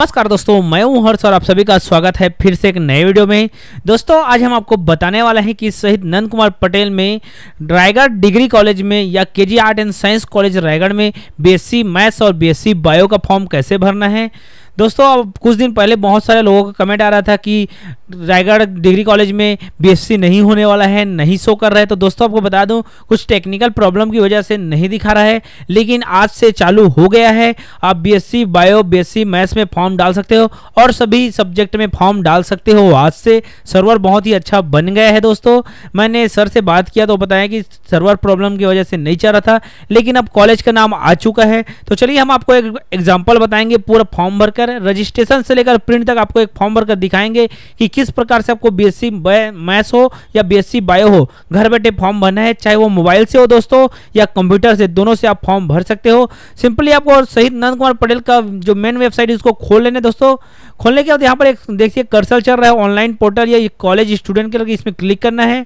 नमस्कार दोस्तों मैं हूं हर्ष और आप सभी का स्वागत है फिर से एक नए वीडियो में दोस्तों आज हम आपको बताने वाले हैं कि शहीद नंद कुमार पटेल में रायगढ़ डिग्री कॉलेज में या K G art and science college Raigarh में बीएससी मैथ्स और बीएससी बायो का फॉर्म कैसे भरना है दोस्तों अब कुछ दिन पहले बहुत सारे लोगों का कमेंट आ रहा था कि रायगढ़ डिग्री कॉलेज में बीएससी नहीं होने वाला है नहीं शो कर रहा है तो दोस्तों आपको बता दूं कुछ टेक्निकल प्रॉब्लम की वजह से नहीं दिखा रहा है लेकिन आज से चालू हो गया है आप बीएससी बायो बीएससी मैथ्स में फॉर्म डाल सकते हो और सभी सब्जेक्ट में फॉर्म डाल सकते हो आज से सर्वर बहुत ही अच्छा बन गया है दोस्तों मैंने सर से बात किया तो बताया कि सर्वर प्रॉब्लम की वजह से नहीं चल रहा था लेकिन अब कॉलेज का नाम आ चुका है तो चलिए हम आपको एक एग्जाम्पल बताएंगे पूरा फॉर्म भर करें रजिस्ट्रेशन से लेकर प्रिंट तक आपको एक फॉर्म भरकर दिखाएंगे कि किस प्रकार से आपको बीएससी मैथ्स हो या बीएससी बायो हो घर बैठे फॉर्म भरना है चाहे वो मोबाइल से हो दोस्तों या कंप्यूटर से दोनों से आप फॉर्म भर सकते हो सिंपली आपको शहीद नंद कुमार पटेल का जो मेन वेबसाइट है उसको खोल लेने दोस्तों खोलने के बाद यहाँ पर एक देखिए कर्सल चल रहा है ऑनलाइन पोर्टल या कॉलेज स्टूडेंट के लिए इसमें क्लिक करना है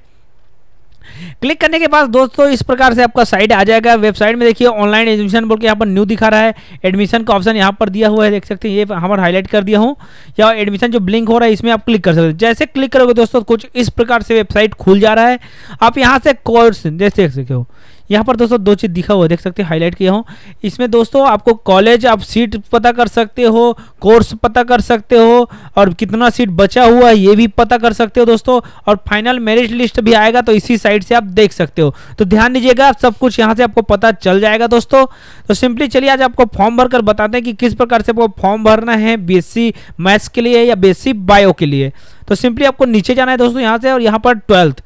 क्लिक करने के बाद दोस्तों इस प्रकार से आपका साइट आ जाएगा वेबसाइट में देखिए ऑनलाइन एडमिशन बोल के यहाँ पर न्यू दिखा रहा है एडमिशन का ऑप्शन यहाँ पर दिया हुआ है देख सकते हैं ये हमारा हाईलाइट कर दिया हूँ या एडमिशन जो ब्लिंक हो रहा है इसमें आप क्लिक कर सकते हैं जैसे क्लिक करोगे दोस्तों कुछ इस प्रकार से वेबसाइट खुल जा रहा है आप यहाँ से कोर्स जैसे देख सकते हो यहाँ पर दोस्तों दो चीज़ दिखा हुआ देख सकते हैं हाईलाइट किया हूँ इसमें दोस्तों आपको कॉलेज आप सीट पता कर सकते हो कोर्स पता कर सकते हो और कितना सीट बचा हुआ है ये भी पता कर सकते हो दोस्तों और फाइनल मेरिट लिस्ट भी आएगा तो इसी साइड से आप देख सकते हो तो ध्यान दीजिएगा सब कुछ यहाँ से आपको पता चल जाएगा दोस्तों तो सिंपली चलिए आज आपको फॉर्म भरकर बताते हैं कि किस प्रकार से आपको फॉर्म भरना है बी मैथ्स के लिए या बी बायो के लिए तो सिंपली आपको नीचे जाना है दोस्तों यहाँ से और यहाँ पर ट्वेल्थ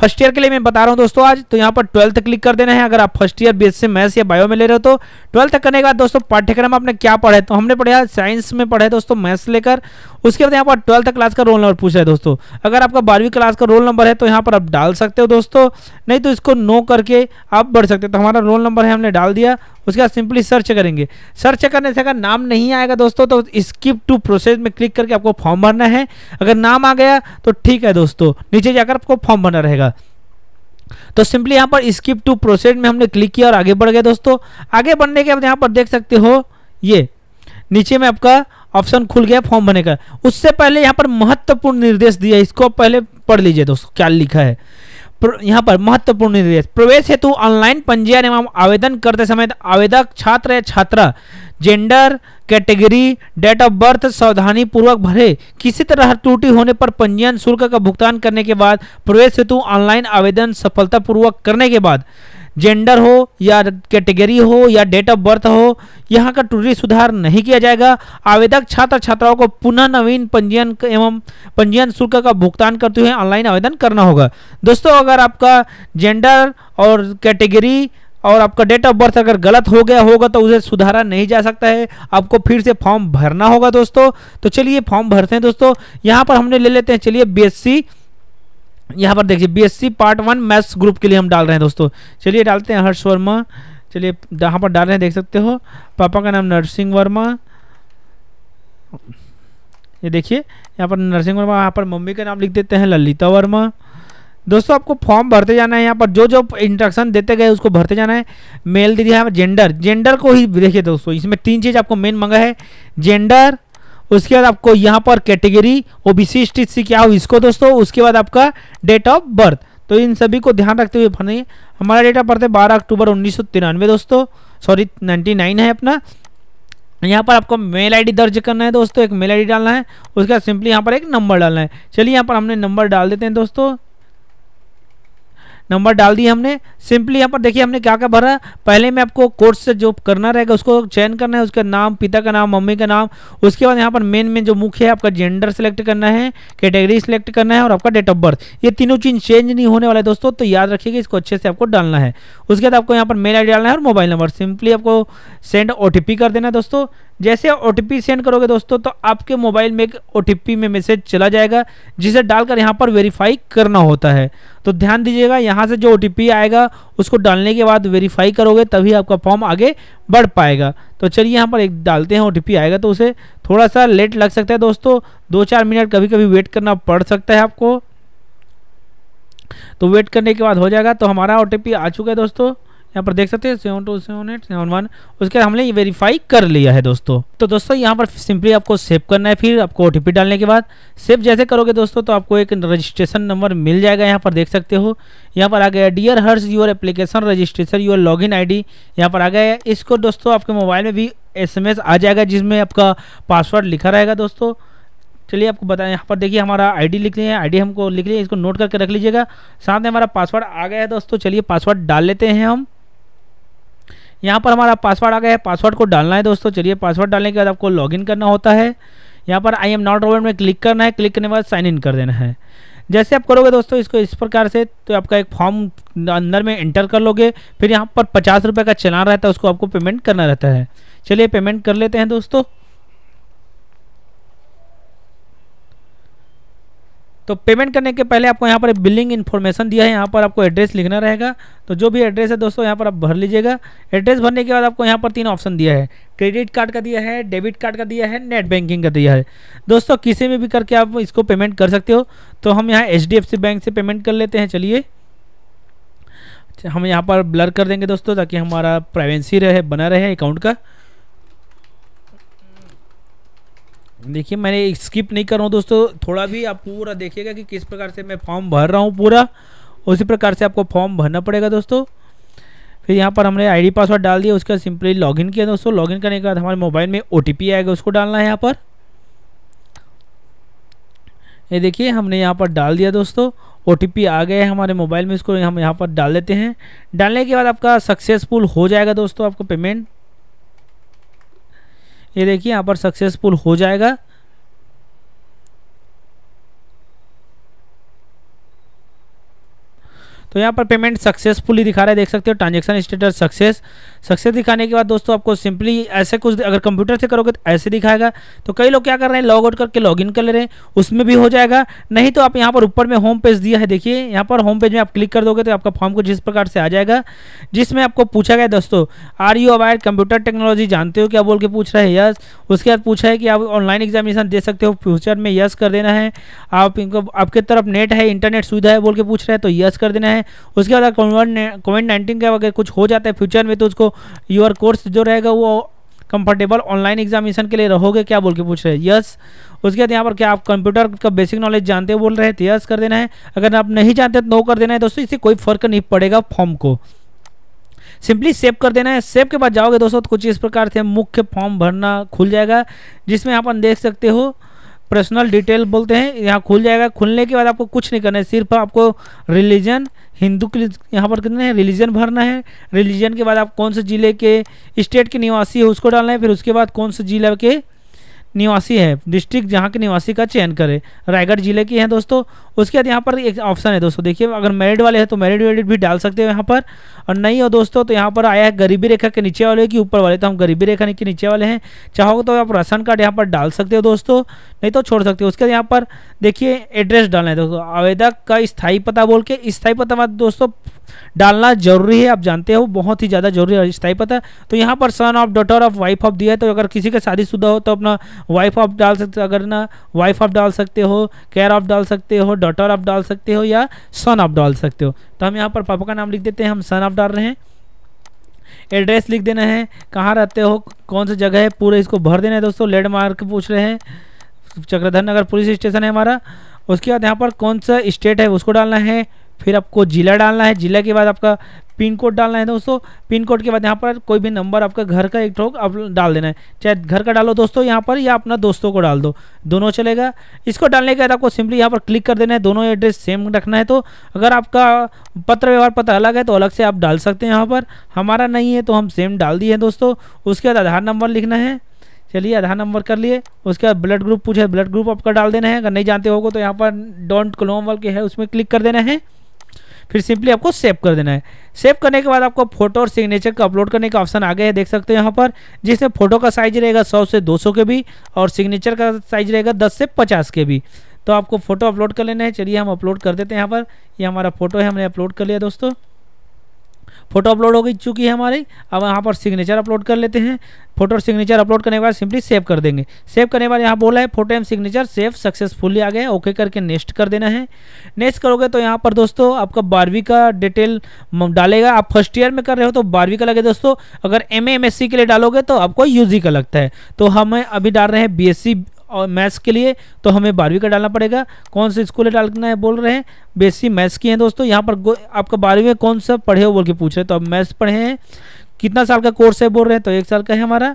फर्स्ट ईयर के लिए मैं बता रहा हूँ दोस्तों आज तो यहाँ पर ट्वेल्थ क्लिक कर देना है अगर आप first year B S maths या बायो में ले रहे हो तो ट्वेल्थ करने के बाद दोस्तों पाठ्यक्रम आपने क्या पढ़ा तो हमने पढ़ा साइंस में पढ़े दोस्तों मैथ्स लेकर उसके बाद यहाँ पर ट्वेल्थ क्लास का रोल नंबर पूछा है दोस्तों अगर आपका बारहवीं क्लास का रोल नंबर है तो यहाँ पर आप डाल सकते हो दोस्तों नहीं तो इसको नो करके आप बढ़ सकते हो तो हमारा रोल नंबर है हमने डाल दिया उसके बाद सिंपली सर्च करेंगे सर्च करने से अगर नाम नहीं आएगा दोस्तों तो स्किप टू प्रोसेस में क्लिक करके आपको फॉर्म भरना है अगर नाम आ गया तो ठीक है दोस्तों नीचे जाकर आपको फॉर्म भरना रहेगा तो सिंपली यहाँ पर स्किप टू प्रोसेस में हमने क्लिक किया और आगे बढ़ गया दोस्तों आगे बढ़ने के बाद यहाँ पर देख सकते हो ये नीचे में आपका ऑप्शन खुल गया फॉर्म भरने का उससे पहले यहाँ पर महत्वपूर्ण निर्देश दिया इसको पहले पढ़ लीजिए दोस्तों क्या लिखा है यहाँ पर महत्वपूर्ण निर्देश प्रवेश हेतु ऑनलाइन पंजीयन एवं आवेदन करते समय तो आवेदक छात्र या छात्रा gender category date of birth सावधानी पूर्वक भरे किसी तरह त्रुटि होने पर पंजीयन शुल्क का भुगतान करने के बाद प्रवेश हेतु ऑनलाइन आवेदन सफलतापूर्वक करने के बाद जेंडर हो या कैटेगरी हो या डेट ऑफ बर्थ हो यहाँ का टूटरी सुधार नहीं किया जाएगा आवेदक छात्र छात्राओं को पुनः नवीन पंजीयन एवं पंजीयन शुल्क का भुगतान करते हुए ऑनलाइन आवेदन करना होगा दोस्तों अगर आपका जेंडर और कैटेगरी और आपका डेट ऑफ बर्थ अगर गलत हो गया होगा तो उसे सुधारा नहीं जा सकता है आपको फिर से फॉर्म भरना होगा दोस्तों तो चलिए फॉर्म भरते हैं दोस्तों यहाँ पर हमने ले लेते हैं चलिए बी यहाँ पर देखिए BSc part one maths group के लिए हम डाल रहे हैं दोस्तों चलिए डालते हैं हर्ष वर्मा चलिए यहाँ पर डाल रहे हैं देख सकते हो पापा का नाम नरसिंह वर्मा ये देखिए यहाँ पर नरसिंह वर्मा यहाँ पर मम्मी का नाम लिख देते हैं ललिता वर्मा दोस्तों आपको फॉर्म भरते जाना है यहाँ पर जो जो इंस्ट्रक्शन देते गए उसको भरते जाना है मेल दे दिया है जेंडर जेंडर को ही देखिए दोस्तों इसमें तीन चीज़ आपको मेन मंगा है जेंडर उसके बाद आपको यहाँ पर कैटेगरी ओबीसी स्टिच सी क्या हो इसको दोस्तों उसके बाद आपका डेट ऑफ बर्थ तो इन सभी को ध्यान रखते हुए भरने हमारा डेट ऑफ बर्थ है बारह अक्टूबर उन्नीस दोस्तों सॉरी नाइन्टी है अपना यहाँ पर आपको मेल आईडी दर्ज करना है दोस्तों एक मेल आईडी डालना है उसके बाद सिंपली यहाँ पर एक नंबर डालना है चलिए यहाँ पर हमने नंबर डाल देते हैं दोस्तों नंबर डाल दिए हमने सिंपली यहाँ पर देखिए हमने क्या क्या भरा पहले में आपको कोर्स से जो करना रहेगा उसको चयन करना है उसका नाम पिता का नाम मम्मी का नाम उसके बाद यहाँ पर मेन में जो मुख्य है आपका जेंडर सेलेक्ट करना है कैटेगरी सेलेक्ट करना है और आपका डेट ऑफ बर्थ ये तीनों चीज चेंज नहीं होने वाला है दोस्तों तो याद रखिएगा इसको अच्छे से आपको डालना है उसके बाद आपको यहाँ पर मेल आई डालना है और मोबाइल नंबर सिंपली आपको सेंड ओ कर देना है दोस्तों जैसे ओ सेंड करोगे दोस्तों तो आपके मोबाइल में एक ओ में मैसेज चला जाएगा जिसे डालकर यहाँ पर वेरीफाई करना होता है तो ध्यान दीजिएगा यहाँ से जो ओ आएगा उसको डालने के बाद वेरीफाई करोगे तभी आपका फॉर्म आगे बढ़ पाएगा तो चलिए यहाँ पर एक डालते हैं ओ आएगा तो उसे थोड़ा सा लेट लग सकता है दोस्तों दो चार मिनट कभी कभी वेट करना पड़ सकता है आपको तो वेट करने के बाद हो जाएगा तो हमारा ओ आ चुका है दोस्तों यहाँ पर देख सकते हैं seven two seven eight seven one उसके बाद हमने ये वेरीफाई कर लिया है दोस्तों तो दोस्तों यहाँ पर सिंपली आपको सेव करना है फिर आपको ओ डालने के बाद सेव जैसे करोगे दोस्तों तो आपको एक रजिस्ट्रेशन नंबर मिल जाएगा यहाँ पर देख सकते हो यहाँ पर आ गया dear here's your application registration your log in I D यहाँ पर आ गया है इसको दोस्तों आपके मोबाइल में भी एस आ जाएगा जिसमें आपका पासवर्ड लिखा रहेगा दोस्तों चलिए आपको बताएं यहाँ पर देखिए हमारा आईडी लिख लिया है आईडी हमको लिख लिया इसको नोट करके रख लीजिएगा साथ में हमारा पासवर्ड आ गया है दोस्तों चलिए पासवर्ड डाल लेते हैं हम यहाँ पर हमारा पासवर्ड आ गया है पासवर्ड को डालना है दोस्तों चलिए पासवर्ड डालने के बाद आपको लॉगिन करना होता है यहाँ पर आई एम नॉट रोबोट में क्लिक करना है क्लिक करने के बाद साइन इन कर देना है जैसे आप करोगे दोस्तों इसको इस प्रकार से तो आपका एक फॉर्म अंदर में एंटर कर लोगे फिर यहाँ पर पचास रुपये का चलान रहता है उसको आपको पेमेंट करना रहता है चलिए पेमेंट कर लेते हैं दोस्तों तो पेमेंट करने के पहले आपको यहाँ पर बिलिंग इन्फॉर्मेशन दिया है यहाँ पर आपको एड्रेस लिखना रहेगा तो जो भी एड्रेस है दोस्तों यहाँ पर आप भर लीजिएगा एड्रेस भरने के बाद आपको यहाँ पर तीन ऑप्शन दिया है क्रेडिट कार्ड का दिया है डेबिट कार्ड का दिया है नेट बैंकिंग का दिया है दोस्तों किसी में भी करके आप इसको पेमेंट कर सकते हो तो हम यहाँ एच बैंक से पेमेंट कर लेते हैं चलिए अच्छा, हम यहाँ पर ब्लर कर देंगे दोस्तों ताकि हमारा प्राइवेंसी रहे बना रहे अकाउंट का देखिए मैंने स्किप नहीं कर रहा हूँ दोस्तों थोड़ा भी आप पूरा देखिएगा कि किस प्रकार से मैं फॉर्म भर रहा हूँ पूरा उसी प्रकार से आपको फॉर्म भरना पड़ेगा दोस्तों फिर यहाँ पर हमने आईडी पासवर्ड डाल दिया उसका सिंपली लॉगिन किया दोस्तों लॉगिन करने के बाद हमारे मोबाइल में ओ आएगा उसको डालना है यहाँ पर ये देखिए हमने यहाँ पर डाल दिया दोस्तों ओ आ गया है हमारे मोबाइल में इसको हम यहाँ पर डाल देते हैं डालने के बाद आपका सक्सेसफुल हो जाएगा दोस्तों आपको पेमेंट ये देखिए यहाँ पर सक्सेसफुल हो जाएगा तो यहाँ पर पेमेंट सक्सेसफुली दिखा रहा है देख सकते हो ट्रांजेक्शन स्टेटस सक्सेस सक्सेस दिखाने के बाद दोस्तों आपको सिंपली ऐसे कुछ अगर कंप्यूटर से करोगे तो ऐसे दिखाएगा तो कई लोग क्या कर रहे हैं लॉग आउट करके लॉग इन कर ले रहे हैं उसमें भी हो जाएगा नहीं तो आप यहाँ पर ऊपर में होम पेज दिया है देखिए यहाँ पर होम पेज में आप क्लिक कर दोगे तो आपका फॉर्म कुछ जिस प्रकार से आ जाएगा जिसमें आपको पूछा गया दोस्तों are you aware computer technology जानते हो क्या बोल के पूछ रहे हैं यस उसके बाद पूछा है कि आप ऑनलाइन एग्जामिनेशन दे सकते हो फ्यूचर में यस कर देना है आप इनको आपके तरफ नेट है इंटरनेट सुविधा है बोल के पूछ रहे हैं तो यस कर देना है हैं उसके बाद कोविड कोविड नाइन्टीन का अगर कुछ हो जाता है फ्यूचर में तो उसको योर कोर्स जो रहेगा वो कंफर्टेबल ऑनलाइन एग्जामिनेशन के लिए रहोगे क्या बोल के पूछ रहे हैं यस उसके बाद यहाँ पर क्या आप कंप्यूटर का बेसिक नॉलेज जानते हो बोल रहे थे यस तो कर देना है अगर आप नहीं जानते तो नो कर देना है दोस्तों इससे कोई फर्क नहीं पड़ेगा फॉर्म को सिंपली सेव कर देना है सेव के बाद जाओगे दोस्तों तो कुछ इस प्रकार से मुख्य फॉर्म भरना खुल जाएगा जिसमें आप देख सकते हो पर्सनल डिटेल बोलते हैं यहाँ खुल जाएगा खुलने के बाद आपको कुछ नहीं करना है सिर्फ आपको रिलीजन हिंदू के यहाँ पर कितने हैं रिलीजन भरना है रिलीजन के बाद आप कौन से ज़िले के स्टेट के निवासी है उसको डालना है फिर उसके बाद कौन से जिला के निवासी है डिस्ट्रिक्ट जहाँ के निवासी का चयन करें रायगढ़ जिले की है दोस्तों उसके बाद यहाँ पर एक ऑप्शन है दोस्तों देखिए अगर मैरिड वाले हैं तो मैरिड वेरिड भी डाल सकते हो यहाँ पर और नहीं हो दोस्तों तो यहाँ पर आया है गरीबी रेखा के नीचे वाले की ऊपर वाले तो हम गरीबी रेखा के नीचे वाले हैं चाहोगे तो आप राशन कार्ड यहाँ पर डाल सकते हो दोस्तों नहीं तो छोड़ सकते हो उसके बाद यहाँ पर देखिए एड्रेस डालना है दोस्तों आवेदक का स्थायी पता बोल के स्थायी पता दोस्तों डालना जरूरी है आप जानते हो बहुत ही ज़्यादा जरूरी है स्थाई पता तो यहाँ पर son of daughter of wife of दिया है तो अगर किसी का शादीशुदा हो तो अपना वाइफ ऑफ डाल सकते हो अगर ना वाइफ ऑफ डाल सकते हो केयर ऑफ डाल सकते हो डॉटर ऑफ डाल सकते हो या सन ऑफ डाल सकते हो तो हम यहाँ पर पापा का नाम लिख देते हैं हम सन ऑफ डाल रहे हैं एड्रेस लिख देना है कहाँ रहते हो कौन सा जगह है पूरे इसको भर देना है दोस्तों लैंडमार्क पूछ रहे हैं चक्रधर नगर पुलिस स्टेशन है हमारा उसके बाद यहाँ पर कौन सा स्टेट है उसको डालना है फिर आपको जिला डालना है जिला के बाद आपका पिन कोड डालना है दोस्तों पिन कोड के बाद यहाँ पर कोई भी नंबर आपका घर का एक ठोक आप डाल देना है चाहे घर का डालो दोस्तों यहाँ पर या अपना दोस्तों को डाल दो दोनों चलेगा इसको डालने के बाद आपको सिंपली यहाँ पर क्लिक कर देना है दोनों एड्रेस सेम रखना है तो अगर आपका पत्र व्यवहार पता अलग है तो अलग से आप डाल सकते हैं यहाँ पर हमारा नहीं है तो हम सेम डाल दिए हैं दोस्तों उसके बाद आधार नंबर लिखना है चलिए आधार नंबर कर लिए उसके बाद ब्लड ग्रुप पूछे ब्लड ग्रुप आपका डाल देना है अगर नहीं जानते हो तो यहाँ पर डोंट क्लोम वाल के है उसमें क्लिक कर देना है फिर सिंपली आपको सेव कर देना है सेव करने के बाद आपको फोटो और सिग्नेचर का अपलोड करने का ऑप्शन आ गया है देख सकते हो यहाँ पर जिसमें फोटो का साइज रहेगा सौ से दो के भी और सिग्नेचर का साइज रहेगा दस से पचास के भी तो आपको फोटो अपलोड कर लेना है चलिए हम अपलोड कर देते हैं यहाँ पर ये यह हमारा फोटो है हमने अपलोड कर लिया दोस्तों फोटो अपलोड हो गई चुकी है हमारी अब यहाँ पर सिग्नेचर अपलोड कर लेते हैं फोटो और सिग्नेचर अपलोड करने के बाद सिंपली सेव कर देंगे सेव करने के बाद यहाँ बोला है photo and signature save successfully आ गया ओके करके नेक्स्ट कर देना है नेक्स्ट करोगे तो यहाँ पर दोस्तों आपका बारहवीं का डिटेल डालेगा आप फर्स्ट ईयर में कर रहे हो तो बारहवीं का लगे दोस्तों अगर एम एम के लिए डालोगे तो आपको यू का लगता है तो हम अभी डाल रहे हैं बी और मैथ्स के लिए तो हमें बारहवीं का डालना पड़ेगा कौन से स्कूल डालना है बोल रहे हैं बेसिक मैथ्स की हैं दोस्तों यहाँ पर आपका बारहवीं में कौन सा पढ़े हो बोल के पूछ रहे तो अब मैथ्स पढ़े हैं कितना साल का कोर्स है बोल रहे हैं तो एक साल का है हमारा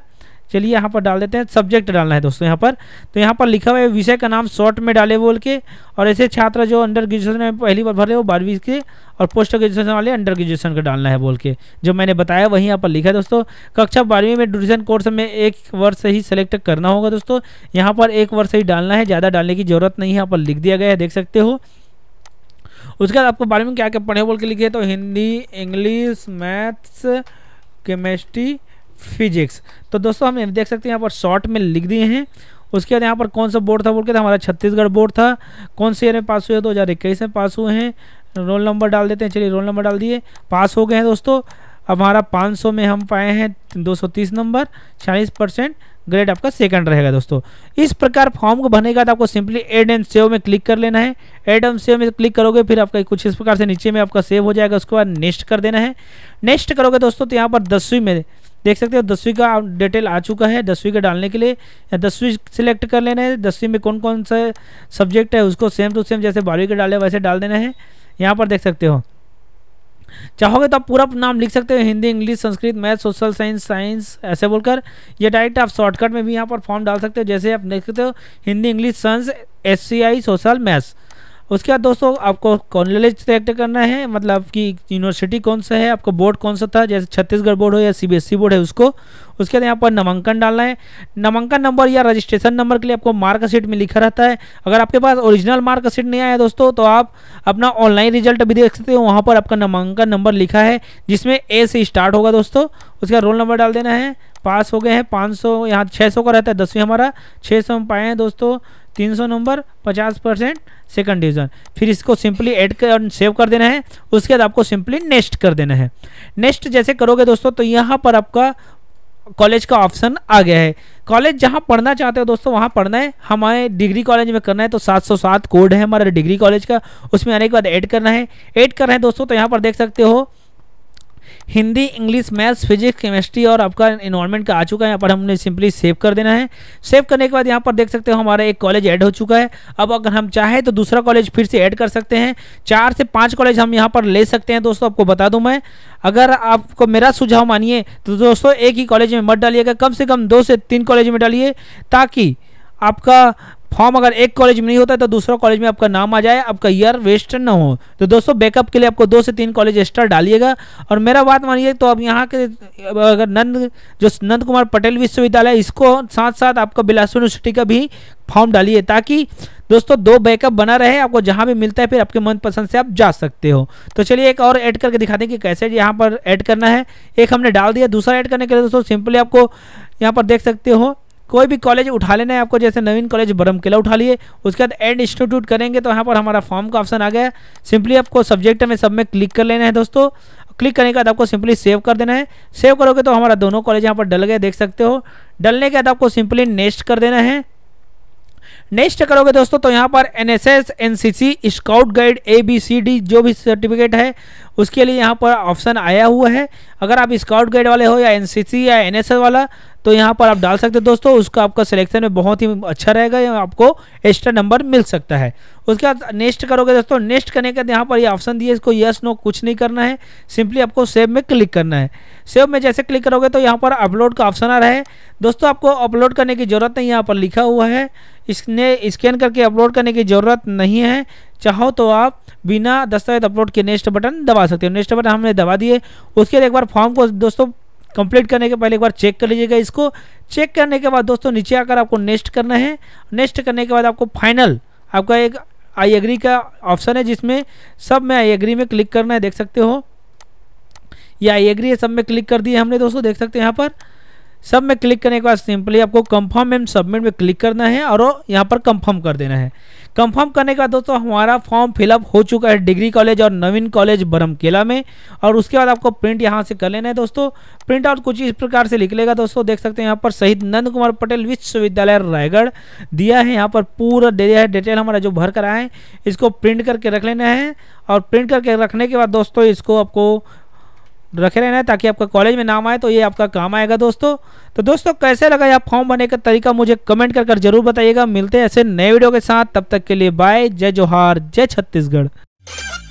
चलिए यहाँ पर डाल देते हैं सब्जेक्ट डालना है दोस्तों यहाँ पर तो यहाँ पर लिखा हुआ है विषय का नाम शॉर्ट में डाले बोल के और ऐसे छात्र जो अंडर ग्रेजुएशन में पहली बार भर रहे हो बारहवीं के और पोस्ट ग्रेजुएशन वाले अंडर ग्रेजुएशन का डालना है बोल के जो मैंने बताया वहीं यहाँ पर लिखा है दोस्तों कक्षा बारहवीं में ड्यूरेशन कोर्स में एक वर्ष ही सिलेक्ट करना होगा दोस्तों यहाँ पर एक वर्ष ही डालना है ज़्यादा डालने की जरूरत नहीं है यहाँ पर लिख दिया गया है देख सकते हो उसके बाद आपको बारहवीं में क्या क्या पढ़े बोल के लिखे तो Hindi English maths chemistry physics तो दोस्तों हम देख सकते हैं यहाँ पर शॉर्ट में लिख दिए हैं उसके बाद यहाँ पर कौन सा बोर्ड था बोल के था तो हमारा छत्तीसगढ़ बोर्ड था कौन से ईयर में पास हुए दो हज़ार इक्कीस में पास हुए हैं रोल नंबर डाल देते हैं चलिए रोल नंबर डाल दिए पास हो गए हैं दोस्तों अब हमारा 500 में हम पाए हैं 230 नंबर छियालीस परसेंट ग्रेड आपका सेकंड रहेगा दोस्तों इस प्रकार फॉर्म को भरने के बाद आपको सिंपली एड एंड सेव में क्लिक कर लेना है एड एंड सेव में क्लिक करोगे फिर आपका कुछ इस प्रकार से नीचे में आपका सेव हो जाएगा उसके बाद नेक्स्ट कर देना है नेक्स्ट करोगे दोस्तों तो यहाँ पर दसवीं में देख सकते हो दसवीं का डिटेल आ चुका है दसवीं का डालने के लिए दसवीं सिलेक्ट कर लेना है दसवीं में कौन कौन सा सब्जेक्ट है उसको सेम टू सेम जैसे बारहवीं का डाले वैसे डाल देना है यहाँ पर देख सकते हो चाहोगे तो आप पूरा नाम लिख सकते हो Hindi English Sanskrit math social science science ऐसे बोलकर ये डायरेक्ट आप शॉर्टकट में भी यहाँ पर फॉर्म डाल सकते हो जैसे आप देख सकते हो Hindi English science S social maths उसके बाद दोस्तों आपको कॉलेज सेलेक्ट करना है मतलब आपकी यूनिवर्सिटी कौन सा है आपका बोर्ड कौन सा था जैसे छत्तीसगढ़ बोर्ड हो या सीबीएसई बोर्ड e है उसको उसके बाद यहाँ पर नामांकन डालना है नामांकन नंबर या रजिस्ट्रेशन नंबर के लिए आपको मार्कशीट में लिखा रहता है अगर आपके पास ओरिजिनल मार्कशीट नहीं आया दोस्तों तो आप अपना ऑनलाइन रिजल्ट भी देख सकते हो वहाँ पर आपका नामांकन नंबर लिखा है जिसमें ए से स्टार्ट होगा दोस्तों उसका रोल नंबर डाल देना है पास हो गए हैं पाँच सौ यहाँ छः सौ का रहता है दसवीं हमारा छः सौ हम पाए हैं दोस्तों तीन सौ नंबर पचास परसेंट सेकेंड डिवीजन फिर इसको सिंपली ऐड कर सेव कर देना है उसके बाद आपको सिंपली नेक्स्ट कर देना है नेक्स्ट जैसे करोगे दोस्तों तो यहाँ पर आपका कॉलेज का ऑप्शन आ गया है कॉलेज जहाँ पढ़ना चाहते हो दोस्तों वहाँ पढ़ना है हमारे डिग्री कॉलेज में करना है तो 707 कोड है हमारे डिग्री कॉलेज का उसमें आने के बाद ऐड करना है ऐड कर रहे हैं दोस्तों तो यहाँ पर देख सकते हो Hindi English maths physics chemistry और आपका इन्वायरमेंट का आ चुका है यहाँ पर हमने सिंपली सेव कर देना है सेव करने के बाद यहाँ पर देख सकते हो हमारा एक कॉलेज ऐड हो चुका है अब अगर हम चाहें तो दूसरा कॉलेज फिर से ऐड कर सकते हैं चार से पाँच कॉलेज हम यहाँ पर ले सकते हैं दोस्तों आपको बता दूँ मैं अगर आपको मेरा सुझाव मानिए तो दोस्तों एक ही कॉलेज में मत डालिएगा कम से कम दो से तीन कॉलेज में डालिए ताकि आपका फॉर्म अगर एक कॉलेज में नहीं होता तो दूसरा कॉलेज में आपका नाम आ जाए आपका ईयर वेस्ट ना हो तो दोस्तों बैकअप के लिए आपको दो से तीन कॉलेज एक्स्ट्रा डालिएगा और मेरा बात मानिए तो अब यहाँ के अगर नंद जो नंद कुमार पटेल विश्वविद्यालय इसको साथ साथ आपका बिलासपुर यूनिवर्सिटी का भी फॉर्म डालिए ताकि दोस्तों दो बैकअप बना रहे आपको जहाँ भी मिलता है फिर आपके मनपसंद से आप जा सकते हो तो चलिए एक और ऐड करके दिखाते हैं कि कैसे यहाँ पर ऐड करना है एक हमने डाल दिया दूसरा ऐड करने के लिए दोस्तों सिंपली आपको यहाँ पर देख सकते हो कोई भी कॉलेज उठा लेना है आपको जैसे नवीन कॉलेज बरम किला उठा लिए उसके बाद एंड इंस्टीट्यूट करेंगे तो यहाँ पर हमारा फॉर्म का ऑप्शन आ गया सिंपली आपको सब्जेक्ट में सब में क्लिक कर लेना है दोस्तों क्लिक करने के बाद आपको सिंपली सेव कर देना है सेव करोगे तो हमारा दोनों कॉलेज यहाँ पर डल गए देख सकते हो डलने के बाद आपको सिंपली नेक्स्ट कर देना है नेक्स्ट करोगे दोस्तों तो यहाँ पर N S S N C C scout guide A B C D जो भी सर्टिफिकेट है उसके लिए यहाँ पर ऑप्शन आया हुआ है अगर आप स्काउट गाइड वाले हो या एन सी सी या एन एस एस वाला तो यहाँ पर आप डाल सकते हैं दोस्तों उसका आपका सिलेक्शन में बहुत ही अच्छा रहेगा या आपको एक्स्ट्रा नंबर मिल सकता है उसके बाद नेक्स्ट करोगे दोस्तों नेक्स्ट करने के बाद यहाँ पर ये यह ऑप्शन दिए इसको यस नो कुछ नहीं करना है सिंपली आपको सेव में क्लिक करना है सेव में जैसे क्लिक करोगे तो यहाँ पर अपलोड का ऑप्शन आ रहा है दोस्तों आपको अपलोड करने की ज़रूरत नहीं यहाँ पर लिखा हुआ है इसने स्कैन करके अपलोड करने की ज़रूरत नहीं है चाहो तो आप बिना दस्तावेज अपलोड के नेक्स्ट बटन दबा सकते हो नेक्स्ट बटन हमने दबा दिए उसके बाद एक बार फॉर्म को दोस्तों कंप्लीट करने के पहले एक बार चेक कर लीजिएगा इसको चेक करने के बाद दोस्तों नीचे आकर आपको नेक्स्ट करना है नेक्स्ट करने के बाद आपको फाइनल आपका एक आई एग्री का ऑप्शन है जिसमें सब में आई एग्री में क्लिक करना है देख सकते हो ये आई एग्री है सब में क्लिक कर दिए हमने दोस्तों देख सकते हैं यहाँ पर सब में क्लिक करने के बाद सिंपली आपको कंफर्म एंड सबमिट में क्लिक करना है और यहाँ पर कंफर्म कर देना है कंफर्म करने का दोस्तों हमारा फॉर्म फिलअप हो चुका है डिग्री कॉलेज और नवीन कॉलेज बरमकेला में और उसके बाद आपको प्रिंट यहाँ से कर लेना है दोस्तों प्रिंट आउट कुछ इस प्रकार से निकलेगा दोस्तों देख सकते हैं यहाँ पर शहीद नंद कुमार पटेल विश्वविद्यालय रायगढ़ दिया है यहाँ पर पूरा दिया है डिटेल हमारा जो भर कर आए इसको प्रिंट करके रख लेना है और प्रिंट करके रखने के बाद दोस्तों इसको आपको रखे रहना है ताकि आपका कॉलेज में नाम आए तो ये आपका काम आएगा दोस्तों तो दोस्तों कैसे लगा यह फॉर्म भरने का तरीका मुझे कमेंट कर कर जरूर बताइएगा मिलते हैं ऐसे नए वीडियो के साथ तब तक के लिए बाय जय जोहार जय छत्तीसगढ़